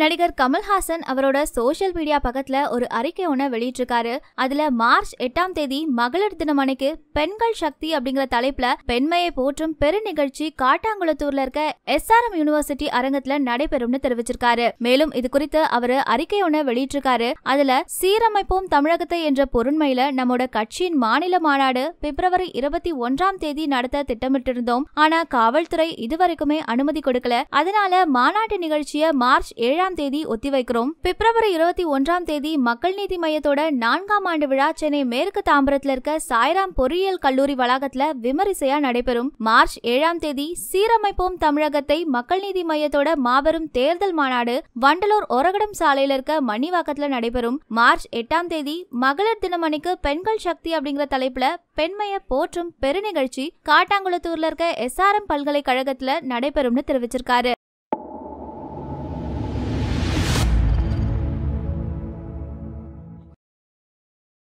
நடிகர் கமல்ஹாசன் அவரோட social media பக்கத்துல ஒரு அறிக்கை ஒன்று வெளியிட்டிருக்காரு அதுல மார்ச் எட்டாம் தேதி மகளிர் தினம் அன்னைக்கு பெண்கள் சக்தி அப்படிங்கிற தலைப்புல பெண்மையை போற்றும் பெரு நிகழ்ச்சி காட்டாங்குளத்தூர்ல இருக்க எஸ்ஆர்எம் யூனிவர்சிட்டி அரங்கத்துல நடைபெறும்னு தெரிவிச்சிருக்காரு மேலும் இது குறித்து அவர் அறிக்கை ஒன்று வெளியிட்டிருக்காரு அதுல சீரமைப்போம் தமிழகத்தை என்ற பொருண்மையில நம்மோட கட்சியின் மாநில மாநாடு பிப்ரவரி இருபத்தி ஒன்றாம் தேதி நடத்த திட்டமிட்டிருந்தோம் ஆனா காவல்துறை இதுவரைக்குமே அனுமதி கொடுக்கல அதனால மாநாட்டு நிகழ்ச்சியை மார்ச் ஏழாம் ஏழாம் தேதி ஒத்திவைக்கிறோம் பிப்ரவரி இருபத்தி ஒன்றாம் தேதி மக்கள் நீதி மையத்தோட நான்காம் ஆண்டு விழா சென்னை மேற்கு தாம்பரத்தில் இருக்க சாய்ராம் பொறியியல் கல்லூரி வளாகத்துல விமரிசையா நடைபெறும் மார்ச் ஏழாம் தேதி சீரமைப்போம் தமிழகத்தை மக்கள் நீதி மையத்தோட மாபெரும் தேர்தல் மாநாடு வண்டலூர் ஒரகடம் சாலையில இருக்க மணிவாக்கத்துல நடைபெறும் மார்ச் எட்டாம் தேதி மகளிர் தினமணிக்கு பெண்கள் சக்தி அப்படிங்கிற தலைப்புல பெண்மைய போற்றும் பெருநிகழ்ச்சி காட்டாங்குளத்தூர்ல இருக்க எஸ்ஆர்எம் பல்கலைக்கழகத்துல நடைபெறும்னு தெரிவிச்சிருக்காரு